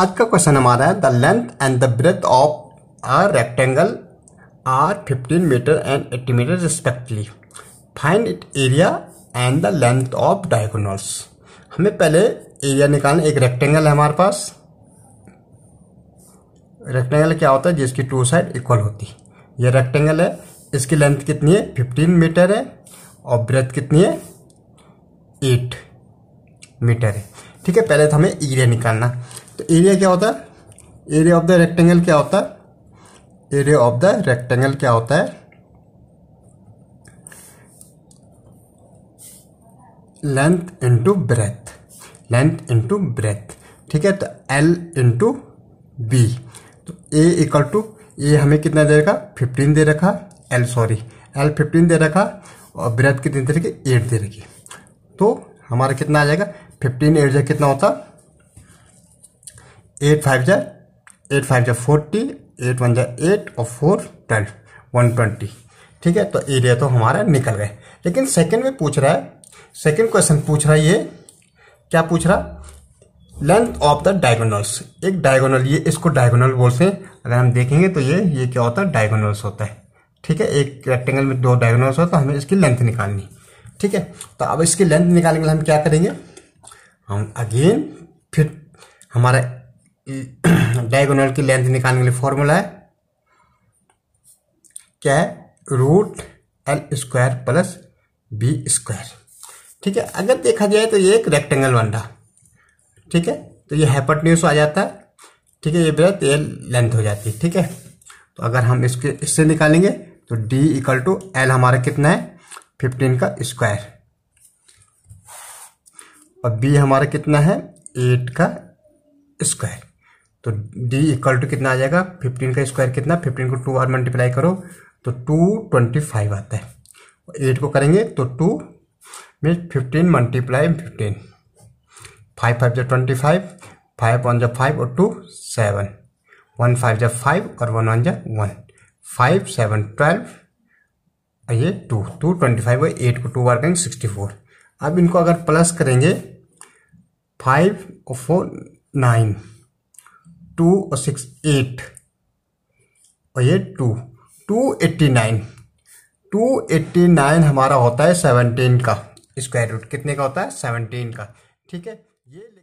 आज का क्वेश्चन हमारा है the length and the breadth of a rectangle are 15 metre and 80 metre respectively find it area and the length of diagonals हमें पहले area निकालना एक रेक्टेंगल है हमारे पास रेक्टेंगल क्या होता है जिसकी टू साइड इक्वल होती है ये रेक्टेंगल है इसकी लेंथ कितनी है फिफ्टीन मीटर है और ब्रेथ कितनी है एट मीटर है ठीक है पहले तो हमें एरिया निकालना तो एरिया क्या होता है एरिया ऑफ द रेक्टेंगल क्या होता है एरिया ऑफ द रेक्टेंगल क्या होता है length into breadth length into breadth ठीक है तो एल इंटू बी तो ए इक्वल टू ए हमें कितना दे रखा फिफ्टीन दे रखा एल सॉरी एल फिफ्टीन दे रखा और ब्रेथ कितनी दे रखी एट दे रखी तो हमारा कितना आ जाएगा फिफ्टीन एट जै कितना होता एट फाइव जै एट फाइव जै फोर्टी एट वन जै एट और फोर ट्वेल्व वन ट्वेंटी ठीक है तो एरिया तो हमारा निकल गए लेकिन सेकंड में पूछ रहा है सेकंड क्वेश्चन पूछ रहा है ये क्या पूछ रहा लेंथ ऑफ द डायगोनल्स एक डायगोनल ये इसको डायगोनल बोलते हैं अगर हम देखेंगे तो ये ये क्या होता है डायगोनल्स होता है ठीक है एक रेक्टेंगल में दो डायगोनल्स होता है तो हमें इसकी लेंथ निकालनी ठीक है तो अब इसकी लेंथ निकालने के लिए हम क्या करेंगे हम अगेन फिर हमारा डायगोनल की लेंथ निकालने के लिए फॉर्मूला है क्या है root L square plus B square ठीक है अगर देखा जाए तो ये एक रेक्टेंगल बन रहा ठीक है तो ये हैपटन्यूस आ जाता है ठीक है ये बेहद ये लेंथ हो जाती है ठीक है तो अगर हम इसके इससे निकालेंगे तो डी इक्वल टू एल हमारा कितना है फिफ्टीन का स्क्वायर और बी हमारा कितना है एट का स्क्वायर तो डी इक्वल टू कितना आ जाएगा फिफ्टीन का स्क्वायर कितना फिफ्टीन को टू और मल्टीप्लाई करो तो टू ट्वेंटी फाइव आता है एट को करेंगे तो two mean fifteen multiply fifteen five five जब ट्वेंटी फाइव फाइव वन जब फाइव और टू सेवन वन फाइव जब फाइव और वन वन जब वन फाइव सेवन ट्वेल्व और ये टू टू ट्वेंटी फाइव और एट को टू बार करेंगे सिक्सटी फोर अब इनको अगर प्लस करेंगे फाइव और फोर नाइन टू और सिक्स एट और ये two two eighty nine two eighty nine हमारा होता है सेवनटीन का स्क्वायर रूट कितने का होता है सेवनटीन का ठीक है ये